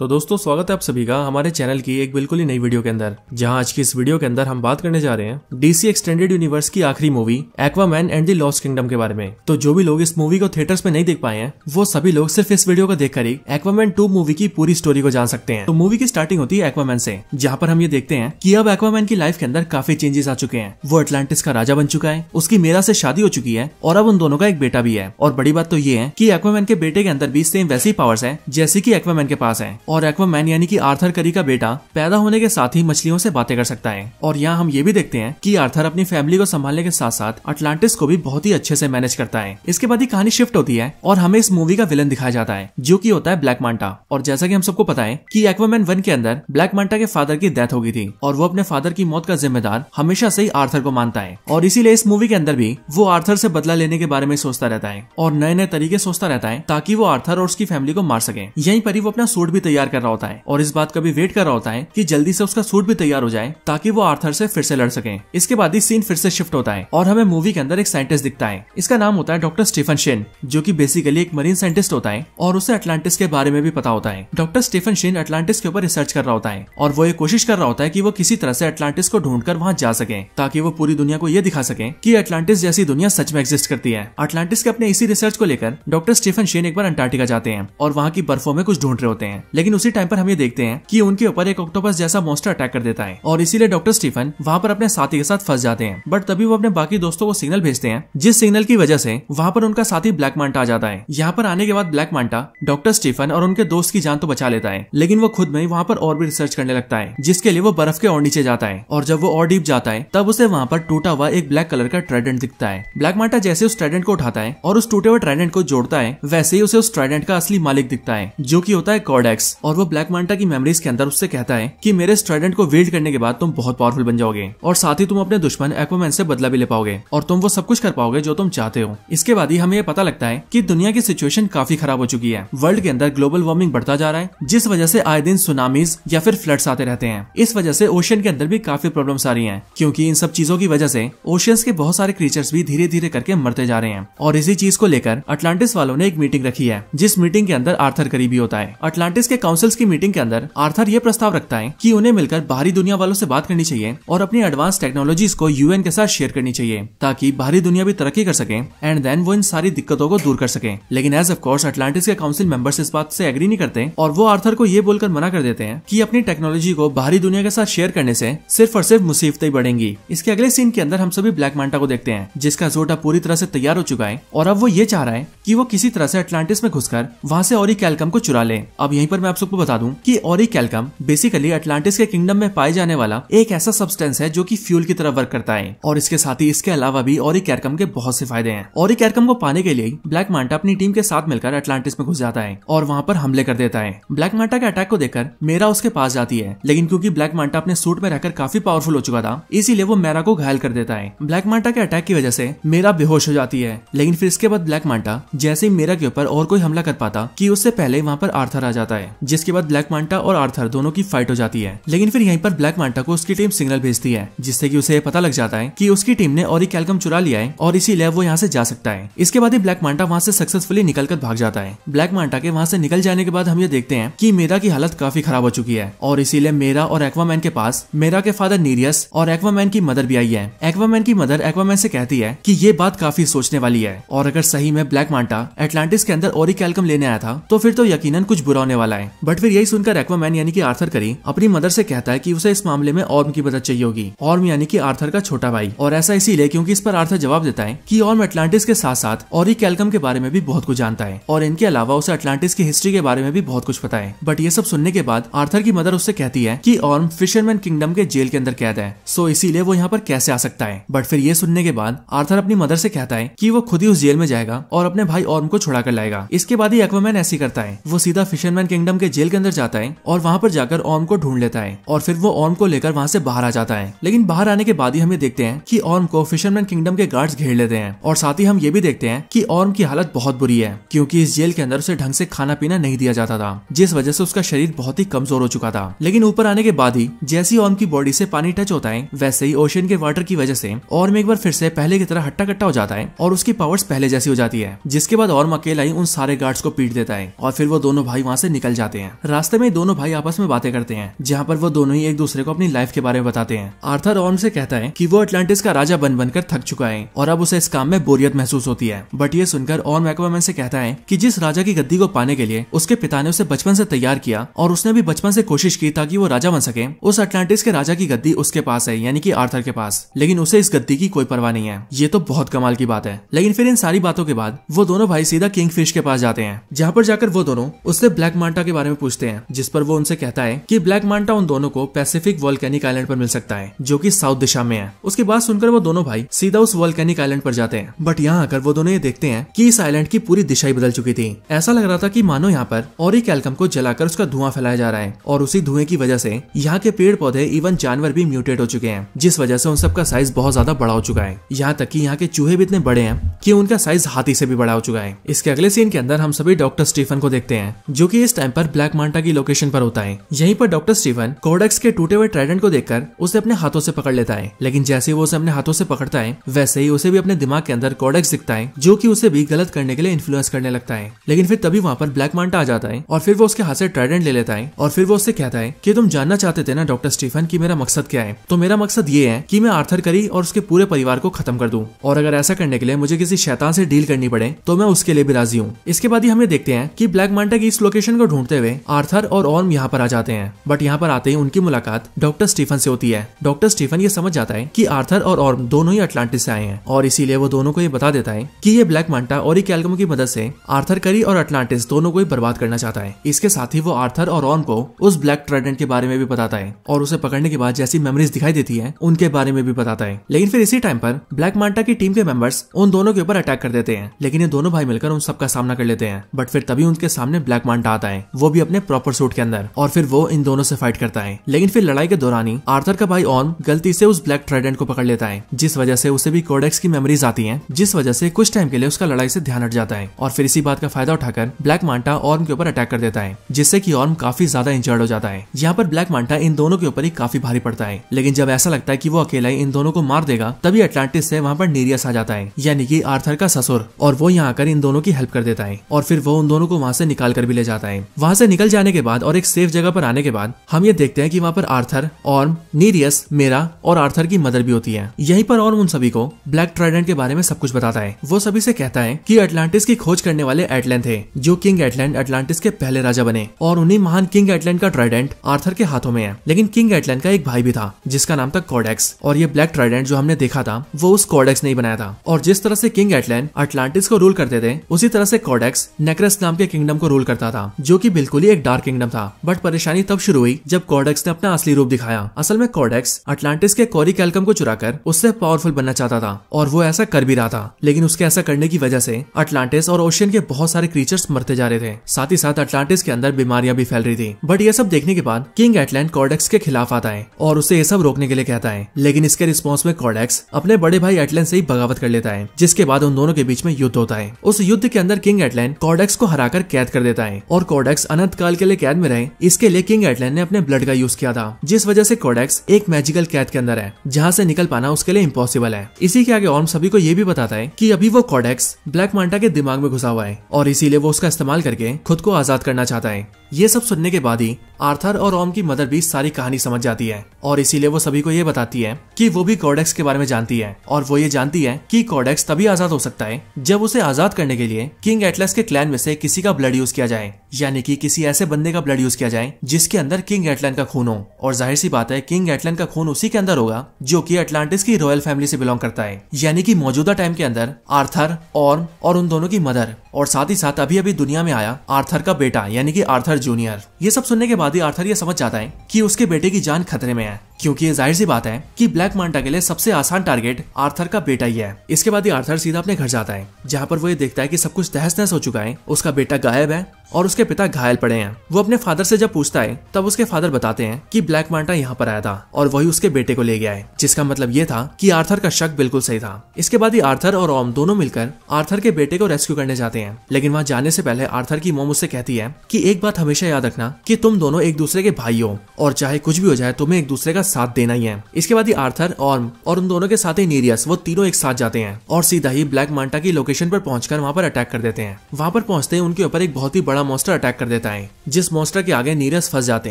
तो दोस्तों स्वागत है आप सभी का हमारे चैनल की एक बिल्कुल ही नई वीडियो के अंदर जहां आज की इस वीडियो के अंदर हम बात करने जा रहे हैं डीसी एक्सटेंडेड यूनिवर्स की आखिरी movie Aquaman and the lost kingdom के बारे में तो जो भी लोग इस मूवी को थिएटर्स में नहीं देख पाए हैं वो सभी लोग सिर्फ इस वीडियो को देखकर ही एक्वामैन टू मूवी की पूरी स्टोरी को जान सकते हैं तो मूवी की स्टार्टिंग होती है एक्वामैन से जहाँ पर हम ये देखते हैं की अब एक्वामैन की लाइफ के अंदर काफी चेंजेस आ चुके हैं वो अटलांटिस का राजा बन चुका है उसकी मेरा से शादी हो चुकी है और अब उन दोनों का एक बेटा भी है और बड़ी बात तो ये है की एक्वामैन के बेटे के अंदर भी सेम वैसी पावर्स है जैसे की एक्वामैन के पास है और एक्वामैन यानी कि आर्थर करी का बेटा पैदा होने के साथ ही मछलियों से बातें कर सकता है और यहाँ हम ये भी देखते हैं कि आर्थर अपनी फैमिली को संभालने के साथ साथ अटलांटिस को भी बहुत ही अच्छे से मैनेज करता है इसके बाद ही कहानी शिफ्ट होती है और हमें इस मूवी का विलन दिखाया जाता है जो की होता है ब्लैक मांटा और जैसा की हम सबको पता है की एक्वामैन वन के अंदर ब्लैक मांटा के फादर की डेथ हो गई थी और वो अपने फादर की मौत का जिम्मेदार हमेशा से ही आर्थर को मानता है और इसीलिए इस मूवी के अंदर भी वो आर्थर से बदला लेने के बारे में सोचता रहता है और नए नए तरीके सोचता रहता है ताकि वो आर्थर और उसकी फैमिली को मार सके यहीं पर ही वो अपना सूट भी तैयार इंतजार कर रहा होता है और इस बात का भी वेट कर रहा होता है कि जल्दी से उसका सूट भी तैयार हो जाए ताकि वो आर्थर से फिर से लड़ सके इसके बाद ही सीन फिर से शिफ्ट होता है और हमें मूवी के अंदर एक साइंटिस्ट दिखता है इसका नाम होता है डॉक्टर स्टीफन शेन जो की बेसिकली एक मरीन साइंटिस्ट होता है और उसे अटलांटिस के बारे में भी पता होता है डॉक्टर स्टीफन शेन अटलांटिस के ऊपर रिसर्च कर रहा होता है और वो ये कोशिश कर रहा होता है की वो किसी तरह से अटलांटिस को ढूंढ कर वहाँ जा सके ताकि वो पूरी दुनिया को ये दिखा सके की अटलांटिस जैसी दुनिया सच में एग्जिस्ट करती है अटलांटिस के अपने इसी रिसर्च को लेकर डॉक्टर स्टीफन शेन एक बार अंटार्टिका जाते हैं और वहाँ की बर्फों में कुछ ढूंढ रहे होते हैं लेकिन उसी टाइम पर हम ये देखते हैं कि उनके ऊपर एक ऑक्टोपस जैसा मॉन्स्टर अटैक कर देता है और इसीलिए डॉक्टर स्टीफन वहाँ पर अपने साथी के साथ फंस जाते हैं बट तभी वो अपने बाकी दोस्तों को सिग्नल भेजते हैं जिस सिग्नल की वजह से वहाँ पर उनका साथी ब्लैक मांटा आ जाता है यहाँ पर आने के बाद ब्लैक मांटा डॉक्टर स्टीफन और उनके दोस्त की जान तो बचा लेता है लेकिन वो खुद में वहाँ पर और भी रिसर्च करने लगता है जिसके लिए वो बर्फ के और नीचे जाता है और जब वो और डीप जाता है तब उसे वहाँ पर टूटा हुआ एक ब्लैक कलर का ट्रेडेंट दिखता है ब्लैक मांटा जैसे उस ट्रेडेंट को उठाता है और उस टूटे हुए ट्रेडेंट को जोड़ता है वैसे ही उसे उस ट्रेडेंट का असली मालिक दिखता है जो की होता है कॉडेक्स और वो ब्लैक मांटा की मेमोरीज के अंदर उससे कहता है की मेरे स्ट्राइडेंट को वेल्ड करने के बाद तुम बहुत पावरफुल बन जाओगे और साथ ही तुम अपने दुश्मन एक्वामैन से बदला भी ले पाओगे और तुम वो सब कुछ कर पाओगे जो तुम चाहते हो इसके बाद ही हमें ये पता लगता है की दुनिया की सिचुएशन काफी खराब हो चुकी है वर्ल्ड के अंदर ग्लोबल वार्मिंग बढ़ता जा रहा है जिस वजह से आए दिन सुनामीज या फिर फ्लड्स आते रहते हैं इस वजह से ओशन के अंदर भी काफी प्रॉब्लम आ रही है क्यूँकी इन सब चीजों की वजह ऐसी ओशियंस के बहुत सारे क्रीचर्स भी धीरे धीरे करके मरते जा रहे हैं और इसी चीज को लेकर अटलांटिस वालों ने एक मीटिंग रखी है जिस मीटिंग के अंदर आर्थर करीबी होता है अटलांटिस के काउंसिल्स की मीटिंग के अंदर आर्थर ये प्रस्ताव रखता है कि उन्हें मिलकर बाहरी दुनिया वालों से बात करनी चाहिए और अपनी एडवांस टेक्नोलॉजीज को यूएन के साथ शेयर करनी चाहिए ताकि बाहरी दुनिया भी तरक्की कर सके एंड देन वो इन सारी दिक्कतों को दूर कर सके लेकिन एज ऑफ कोर्स अटलांटिस के काउंसिल मेंबर्स इस बात से एग्री नहीं करते और वो आर्थर को ये बोलकर मना कर देते हैं कि अपनी टेक्नोलॉजी को बाहरी दुनिया के साथ शेयर करने से सिर्फ और सिर्फ मुसीबतें बढ़ेंगी इसके अगले सीन के अंदर हम सभी ब्लैक मांटा को देखते हैं जिसका जोटा पूरी तरह से तैयार हो चुका है और अब वो ये चाह रहा है कि वो किसी तरह से अटलांटिस में घुसकर वहाँ से औरी कैलकम को चुरा ले अब यहीं पर मैं आप सबको बता दूं कि औरी कैलकम बेसिकली अटलांटिस के किंगडम में पाए जाने वाला एक ऐसा सब्सटेंस है जो कि फ्यूल की तरह वर्क करता है और इसके साथ ही इसके अलावा भी औरी कैरकम के बहुत से फायदे हैं औरी कैरकम को पाने के लिए ब्लैक मांटा अपनी टीम के साथ मिलकर अटलांटिस में घुस जाता है और वहाँ पर हमले कर देता है ब्लैक मांटा के अटैक को देखकर मेरा उसके पास जाती है लेकिन क्यूँकी ब्लैक मांटा अपने सूट में रहकर काफी पावरफुल हो चुका था इसीलिए वो मेरा को घायल कर देता है ब्लैक मांटा के अटैक की वजह से मेरा बेहोश हो जाती है लेकिन फिर इसके बाद ब्लैक मांटा जैसे ही मेरा के ऊपर और कोई हमला कर पाता कि उससे पहले वहाँ पर आर्थर आ जाता है जिसके बाद ब्लैक मांटा और आर्थर दोनों की फाइट हो जाती है लेकिन फिर यहीं पर ब्लैक मांटा को उसकी टीम सिग्नल भेजती है जिससे की उसे पता लग जाता है की उसकी टीम ने और कैलकम चुरा लिया है और इसीलिए वो यहाँ से जा सकता है इसके बाद ही ब्लैक मांटा वहाँ से सक्सेसफुली निकलकर भाग जाता है ब्लैक मांटा के वहाँ से निकल जाने के बाद हम ये देखते हैं की मेरा की हालत काफी खराब हो चुकी है और इसीलिए मेरा और एक्वामैन के पास मेरा के फादर नीरियस और एक्वामैन की मदर भी आई है एक्वामैन की मदर एक्वामैन से कहती है की ये बात काफी सोचने वाली है और अगर सही में ब्लैक मांटा एटलांटिस के अंदर ओरी कैलकम लेने आया था तो फिर तो यकीन कुछ बुरा होने वाला है बट फिर यही सुनकर एक्वामैन यानी कि आर्थर करी अपनी मदर से कहता है कि उसे इस मामले में ऑर्म की मदद चाहिए होगी ऑर्म यानी कि आर्थर का छोटा भाई और ऐसा इसीलिए क्योंकि इस पर आर्थर जवाब देता है कि ऑर्म एटलांटिस के साथ साथ और कैलकम के बारे में भी बहुत कुछ जानता है और इनके अलावा उसे अटलांटिस की हिस्ट्री के बारे में भी बहुत कुछ पता है बट ये सब सुनने के बाद आर्थर की मदर उससे कहती है की ऑर्म फिशरमैन किंगडम के जेल के अंदर कैद है सो इसीलिए वो यहाँ पर कैसे आ सकता है बट फिर ये सुनने के बाद आर्थर अपनी मदर से कहता है की वो खुद ही उस जेल में जाएगा और अपने भाई ऑर्म को छुड़ा कर लाएगा इसके बाद ही एक्वामैन ऐसी करता है वो सीधा फिशरमैन किंगडम के जेल के अंदर जाता है और वहाँ पर जाकर ऑर्म को ढूंढ लेता है और फिर वो ऑर्म को लेकर वहाँ से बाहर आ जाता है लेकिन बाहर आने के बाद ही हमें देखते हैं कि ऑर्म को फिशरमैन किंगडम के गार्ड्स घेर लेते हैं और साथ ही हम ये भी देखते हैं कि ऑर्म की हालत बहुत बुरी है क्योंकि इस जेल के अंदर उसे ढंग से खाना पीना नहीं दिया जाता था जिस वजह से उसका शरीर बहुत ही कमजोर हो चुका था लेकिन ऊपर आने के बाद ही जैसी ऑर्म की बॉडी से पानी टच होता है वैसे ही ओशन के वाटर की वजह से ऑर्म एक बार फिर से पहले की तरह हट्टा कट्टा हो जाता है और उसकी पावर्स पहले जैसी हो जाती है जिसके बाद और अकेला ही उन सारे गार्ड्स को पीट देता है और फिर वो दोनों भाई वहाँ से निकल जाते हैं रास्ते में दोनों भाई आपस में बातें करते हैं जहाँ पर वो दोनों ही एक दूसरे को अपनी लाइफ के बारे में बताते हैं आर्थर और से कहता है की वो अटलांटिस का राजा बन बनकर थक चुका है और अब उसे इस काम में बोरियत महसूस होती है बट ये सुनकर और मैकवामैन से कहता है की जिस राजा की गद्दी को पाने के लिए उसके पिता ने उसे बचपन से तैयार किया और उसने भी बचपन से कोशिश की ताकि वो राजा बन सके उस अटलांटिस के राजा की गद्दी उसके पास है यानी कि आर्थर के पास लेकिन उसे इस गद्दी की कोई परवाह नहीं है ये तो बहुत कमाल की बात है लेकिन फिर इन सारी बातों के बाद वो दोनों भाई सीधा किंग फिश के पास जाते हैं जहाँ पर जाकर वो दोनों उससे ब्लैक मांटा के बारे में पूछते हैं जिस पर वो उनसे कहता है की ब्लैक मांटा उन दोनों को पैसिफिक वॉल्केनिक आइलैंड पर मिल सकता है जो की साउथ दिशा में है उसके बाद सुनकर वो दोनों भाई सीधा उस वॉल्केनिक आइलैंड पर जाते हैं बट यहाँ आकर वो दोनों ये देखते हैं की इस आइलैंड की पूरी दिशा ही बदल चुकी थी ऐसा लग रहा था की मानो यहाँ पर और एक एल्कम को जलाकर उसका धुआं फैलाया जा रहा है और उसी धुएं की वजह से यहाँ के पेड़ पौधे इवन जानवर भी म्यूटेट हो चुके हैं जिस वजह से उन सबका साइज बहुत ज्यादा बड़ा हो चुका है यहाँ तक कि यहाँ के चूहे भी इतने बड़े हैं कि उनका साइज हाथी से भी बड़ा चुका है इसके अगले सीन के अंदर हम सभी डॉक्टर स्टीफन को देखते हैं जो की इस टाइम पर ब्लैक मांटा की लोकेशन पर होता है यहीं पर डॉक्टर स्टीफन कोडेक्स के टूटे हुए ट्राइडेंट को देखकर उसे अपने हाथों से पकड़ लेता है लेकिन जैसे वो उसे अपने हाथों से पकड़ता है वैसे ही उसे भी अपने दिमाग के अंदर कोडेक्स दिखता है जो की उसे भी गलत करने के लिए इन्फ्लुएंस करने लगता है लेकिन फिर तभी वहाँ पर ब्लैक मांटा आ जाता है और फिर वो उसके हाथ से ट्राइडेंट ले लेता है और फिर वो उससे कहता है की तुम जानना चाहते थे ना डॉक्टर स्टीफन की मेरा मकसद क्या है तो मेरा मकसद ये है की मैं आर्थर करी और उसके पूरे परिवार को खत्म कर दूँ और अगर ऐसा करने के लिए मुझे किसी शैतान से डील करनी पड़े तो मैं उसके लिए भी राजी हूँ इसके बाद ही हमें देखते हैं कि ब्लैक मांटा की इस लोकेशन को ढूंढते हुए आर्थर और ऑर्म यहाँ पर आ जाते हैं बट यहाँ पर आते ही उनकी मुलाकात डॉक्टर स्टीफन से होती है डॉक्टर स्टीफन ये समझ जाता है की आर्थर और ऑर्म दोनों ही अटलांटिस से आए हैं और इसीलिए वो दोनों को ये बता देता है की ये ब्लैक मांटा और एक एल्गम की मदद से आर्थर करी और अटलांटिस दोनों को ही बर्बाद करना चाहता है इसके साथ ही वो आर्थर और ऑर्म को उस ब्लैक ट्रेडेंट के बारे में भी बताता है और उसे पकड़ने के बाद जैसी मेमोरीज दिखाई देती है उनके बारे में भी बताता है लेकिन फिर इसी टाइम पर ब्लैक मांटा की टीम के मेंबर्स उन दोनों के ऊपर अटैक कर देते हैं लेकिन ये दोनों दोनों भाई मिलकर उन सबका सामना कर लेते हैं बट फिर तभी उनके सामने ब्लैक मांट आता है वो भी अपने प्रॉपर सूट के अंदर और फिर वो इन दोनों से फाइट करता है लेकिन फिर लड़ाई के दौरान ही आर्थर का भाई ऑन गलती से उस ब्लैक ट्राइडेंट को पकड़ लेता है जिस वजह से उसे भी कोडेक्स की मेमोरीज आती है जिस वजह से कुछ टाइम के लिए उसका लड़ाई से ध्यान हट जाता है और फिर इसी बात का फायदा उठाकर ब्लैक मांटा ऑर्म के ऊपर अटैक कर देता है जिससे की ऑर्म काफी ज्यादा इंजर्ड हो जाता है यहाँ पर ब्लैक मांटा इन दोनों के ऊपर ही काफी भारी पड़ता है लेकिन जब ऐसा लगता है की वो अकेला ही इन दोनों को मार देगा तभी अटलांटिस से वहाँ पर नीरियस आ जाता है यानी कि आर्थर का ससुर और वो यहाँ आकर इन दोनों की हेल्प कर देता है और फिर वो उन दोनों को वहाँ से निकाल कर भी ले जाता है वहाँ से निकल जाने के बाद और एक सेफ जगह पर आने के बाद हम ये देखते हैं कि वहाँ पर आर्थर और नीरियस मेरा और आर्थर की मदर भी होती है यहीं पर और उन सभी को ब्लैक ट्राइडेंट के बारे में सब कुछ बताता है वो सभी से कहता है की अटलांटिस की खोज करने वाले एटलैंड थे जो किंग एटलैंड अटलांटिस के पहले राजा बने और उन्हीं महान किंग एटलैंड का ट्राइडेंट आर्थर के हाथों में है लेकिन किंग एटलैंड का एक भाई भी था जिसका नाम था कॉडेक्स और ये ब्लैक ट्राइडेंट जो हमने देखा था वो उस कॉडेक्स ने बनाया था और जिस तरह से किंग एटलैंड अटलांटिस को रूल रूल करते थे उसी तरह से कॉडेक्स नेक्रेस नाम के किंगडम को रूल करता था जो की बिल्कुल ही एक डार्क किंगडम था बट परेशानी तब शुरू हुई जब कॉडेक्स ने अपना असली रूप दिखाया असल में कॉडेक्स अटलांटिस के कोरी कैलकम को चुरा कर उससे पावरफुल बनना चाहता था और वो ऐसा कर भी रहा था लेकिन उसके ऐसा करने की वजह से अटलांटिस और ओशियन के बहुत सारे क्रीचर्स मरते जा रहे थे साथ ही साथ अटलांटिस के अंदर बीमारियां भी फैल रही थी बट ये सब देखने के बाद किंग एटलैंड कॉडेक्स के खिलाफ आता है और उसे ये सब रोकने के लिए कहता है लेकिन इसके रिस्पॉन्स में कॉडेक्स अपने बड़े भाई एटलैंड से ही बगावत कर लेता है जिसके बाद उन दोनों के बीच में युद्ध होता है है उस युद्ध के अंदर किंग एटलैन कॉर्डेक्स को कर कैद कर देता है और कॉर्डेक्स अनंत काल के लिए कैद में रहे इसके लिए किंग एटलैंड ने अपने ब्लड का यूज किया था जिस वजह से कॉर्डेक्स एक मैजिकल कैद के अंदर है जहाँ से निकल पाना उसके लिए इम्पोसिबल है इसी के आगे ऑर्म सभी को ये भी बताता है की अभी वो कॉर्डेक्स ब्लैक मांटा के दिमाग में घुसा हुआ है और इसीलिए वो उसका इस्तेमाल करके खुद को आजाद करना चाहता है ये सब सुनने के बाद ही आर्थर और ओम की मदर भी सारी कहानी समझ जाती है और इसीलिए वो सभी को ये बताती है कि वो भी कॉडेक्स के बारे में जानती है और वो ये जानती है कि कॉडेक्स तभी आजाद हो सकता है जब उसे आजाद करने के लिए किंग एटलस के क्लैन में से किसी का ब्लड यूज किया जाए यानी कि किसी ऐसे बंदे का ब्लड यूज किया जाए जिसके अंदर किंग एटलैंड का खून हो और जाहिर सी बात है किंग एटलैंड का खून उसी के अंदर होगा जो की अटलांटिस की रॉयल फैमिली से बिलोंग करता है यानी की मौजूदा टाइम के अंदर आर्थर और और उन दोनों की मदर और साथ ही साथ अभी अभी दुनिया में आया आर्थर का बेटा यानी की आर्थर जूनियर ये सब सुनने के बाद ही आर्थर ये समझ जाता है कि उसके बेटे की जान खतरे में है क्योंकि जाहिर सी बात है कि ब्लैक मांटा के लिए सबसे आसान टारगेट आर्थर का बेटा ही है इसके बाद ही आर्थर सीधा अपने घर जाता है जहाँ पर वो ये देखता है कि सब कुछ तहस नहस हो चुका है उसका बेटा गायब है और उसके पिता घायल पड़े हैं वो अपने फादर से जब पूछता है तब उसके फादर बताते हैं कि ब्लैक मांटा यहाँ पर आया था और वही उसके बेटे को ले गया है जिसका मतलब ये था कि आर्थर का शक बिल्कुल सही था इसके बाद ही आर्थर और ओम दोनों मिलकर आर्थर के बेटे को रेस्क्यू करने जाते हैं लेकिन वहाँ जाने से पहले आर्थर की मोम उससे कहती है की एक बात हमेशा याद रखना की तुम दोनों एक दूसरे के भाई हो और चाहे कुछ भी हो जाए तुम्हें एक दूसरे का साथ देना ही है इसके बाद ही आर्थर ऑर्म और उन दोनों के साथ ही नीरियस वो तीनों एक साथ जाते हैं और सीधा ही ब्लैक मांटा की लोकेशन पर पहुंचकर वहां पर अटैक कर देते हैं वहां पर पहुंचते ही उनके ऊपर एक बहुत ही बड़ा मोस्टर अटैक कर देता है जिस मोस्टर के आगे नीरियस फंस जाते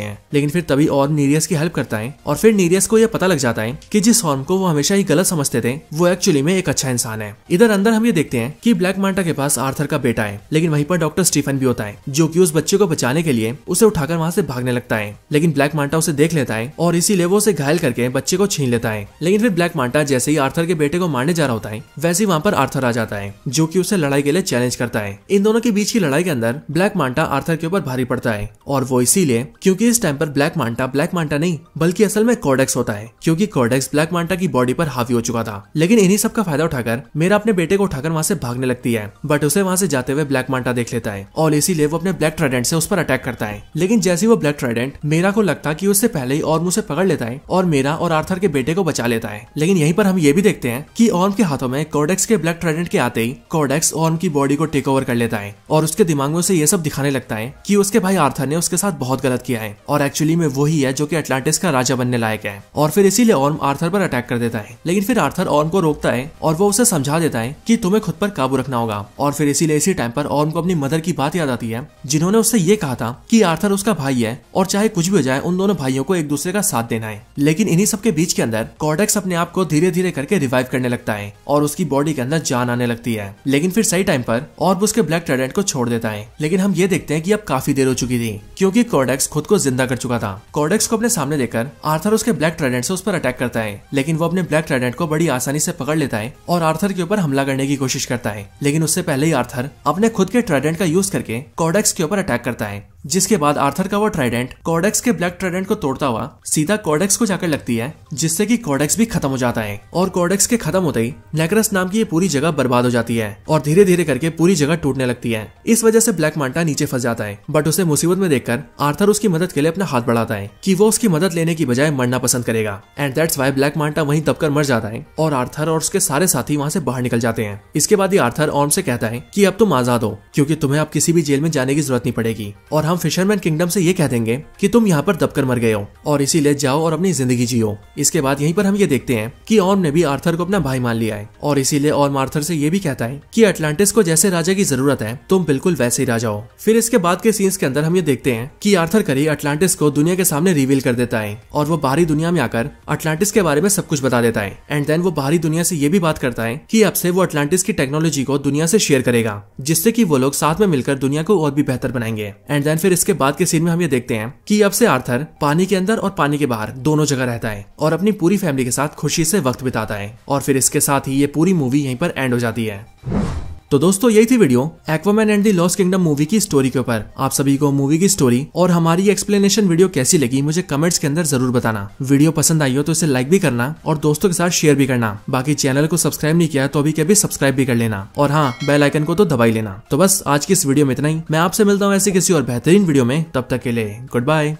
हैं लेकिन फिर तभी और नीरियस की हेल्प करता है और फिर नीरियस को यह पता लग जाता है की जिस ऑर्म को वो हमेशा ही गलत समझते थे वो एक्चुअली में एक अच्छा इंसान है इधर अंदर हम ये देखते हैं की ब्लैक मांटा के पास आर्थर का बेटा है लेकिन वहीं पर डॉक्टर स्टीफन भी होता है जो की उस बच्चे को बचाने के लिए उसे उठाकर वहाँ से भागने लगता है लेकिन ब्लैक मांटा उसे देख लेता है और इसीलिए वो उसे से घायल करके बच्चे को छीन लेता है लेकिन फिर ब्लैक मांटा जैसे ही आर्थर के बेटे को मारने जा रहा होता है वैसे ही वहाँ पर आर्थर आ जाता है जो की उसे लड़ाई के लिए चैलेंज करता है इन दोनों के बीच की लड़ाई के अंदर ब्लैक मांटा आर्थर के ऊपर भारी पड़ता है और वो इसीलिए क्यूँकी इस टाइम पर ब्लैक मांटा ब्लैक मांटा नहीं बल्कि असल में कॉडेक्स होता है क्यूँकी कॉडेक्स ब्लैक मांटा की बॉडी पर हावी हो चुका था लेकिन इन्हीं सब का फायदा उठाकर मेरा अपने बेटे को उठाकर वहाँ से भागने लगती है बट उसे वहाँ से जाते हुए ब्लैक मांटा देख लेता है और इसीलिए वो अपने ब्लैक ट्राइडेंट से उस पर अटैक करता है लेकिन जैसे वो ब्लैक ट्राइडेंट मेरा को लगता की उससे पहले ही और मुझे पकड़ लेता है और मेरा और आर्थर के बेटे को बचा लेता है लेकिन यहीं पर हम ये भी देखते हैं कि ऑर्म के हाथों में कॉर्डेक्स के ब्लैक ट्रेडेंट के आते ही कॉर्डेक्स ऑर्म की बॉडी को टेक ओवर कर लेता है और उसके दिमाग में उसे ये सब दिखाने लगता है की उसके भाई आर्थर ने उसके साथ बहुत गलत किया है और एक्चुअली में वही है जो की अटलांटिस का राजा बनने लायक है और फिर इसीलिए ऑर्म आर्थर पर अटैक कर देता है लेकिन फिर आर्थर ऑर्म को रोकता है और वो उसे समझा देता है की तुम्हें खुद पर काबू रखना होगा और फिर इसीलिए इसी टाइम पर ऑर्म को अपनी मदर की बात याद आती है जिन्होंने उससे ये कहा था कि आर्थर उसका भाई है और चाहे कुछ भी हो जाए उन दोनों भाइयों को एक दूसरे का साथ देना है लेकिन इन्हीं सब के बीच के अंदर कॉर्डेक्स अपने आप को धीरे धीरे करके रिवाइव करने लगता है और उसकी बॉडी के अंदर जान आने लगती है लेकिन फिर सही टाइम पर और उसके ब्लैक ट्रेडेंट को छोड़ देता है लेकिन हम ये देखते हैं कि अब काफी देर हो चुकी थी क्योंकि कॉर्डेक्स खुद को जिंदा कर चुका था कॉर्डेक्स को अपने सामने देखकर आर्थर उसके ब्लैक ट्रेडेंट से उस पर अटैक करता है लेकिन वो अपने ब्लैक ट्रेडेंट को बड़ी आसानी से पकड़ लेता है और आर्थर के ऊपर हमला करने की कोशिश करता है लेकिन उससे पहले ही आर्थर अपने खुद के ट्रेडेंट का यूज करके कॉर्डेक्स के ऊपर अटैक करता है जिसके बाद आर्थर का वो ट्राइडेंट कॉडेक्स के ब्लैक ट्राइडेंट को तोड़ता हुआ सीधा कॉडेक्स को जाकर लगती है जिससे कि कॉडेक्स भी खत्म हो जाता है और कॉडेक्स के खत्म होते ही नेकरस नाम की ये पूरी जगह बर्बाद हो जाती है और धीरे धीरे करके पूरी जगह टूटने लगती है इस वजह से ब्लैक मांटा नीचे फंस जाता है बट उसे मुसीबत में देखकर आर्थर उसकी मदद के लिए अपना हाथ बढ़ाता है की वो उसकी मदद लेने की बजाय मरना पसंद करेगा and that's why Black Manta वही दबकर मर जाता है और आर्थर और उसके सारे साथी वहाँ से बाहर निकल जाते हैं इसके बाद ही आर्थर ऑर्म से कहता है की अब तुम आजाद हो क्यूँकी तुम्हें अब किसी भी जेल में जाने की जरूरत नहीं पड़ेगी और हम फिशरमैन किंगडम से ये कह देंगे कि तुम यहाँ पर दबकर मर गए हो और इसीलिए जाओ और अपनी जिंदगी जियो इसके बाद यहीं पर हम ये देखते हैं कि ऑर्म ने भी आर्थर को अपना भाई मान लिया है और इसीलिए ऑर्म आर्थर से ये भी कहता है कि अटलांटिस को जैसे राजा की जरूरत है तुम बिल्कुल वैसे ही राजा हो फिर इसके बाद के सीन्स के अंदर हम ये देखते हैं कि आर्थर करी अटलांटिस को दुनिया के सामने रिवील कर देता है और वो बाहरी दुनिया में आकर अटलांटिस के बारे में सब कुछ बता देता है एंड देन वो बाहरी दुनिया से ये भी बात करता है की अब से वो अटलांटिस की टेक्नोलॉजी को दुनिया से शेयर करेगा जिससे की वो लोग साथ में मिलकर दुनिया को और भी बेहतर बनाएंगे एंड देन एंड फिर इसके बाद के सीन में हम ये देखते हैं कि अब से आर्थर पानी के अंदर और पानी के बाहर दोनों जगह रहता है और अपनी पूरी फैमिली के साथ खुशी से वक्त बिताता है और फिर इसके साथ ही ये पूरी मूवी यहीं पर एंड हो जाती है तो दोस्तों यही थी video Aquaman and the lost kingdom movie की स्टोरी के ऊपर आप सभी को मूवी की स्टोरी और हमारी एक्सप्लेनेशन वीडियो कैसी लगी मुझे कमेंट्स के अंदर जरूर बताना वीडियो पसंद आई हो तो इसे लाइक भी करना और दोस्तों के साथ शेयर भी करना बाकी चैनल को सब्सक्राइब नहीं किया तो अभी कभी सब्सक्राइब भी कर लेना और हाँ बेलाइकन को तो दबाई लेना तो बस आज की इस वीडियो में इतना ही मैं आपसे मिलता हूँ ऐसी किसी और बेहतरीन वीडियो में तब तक के लिए गुड बाय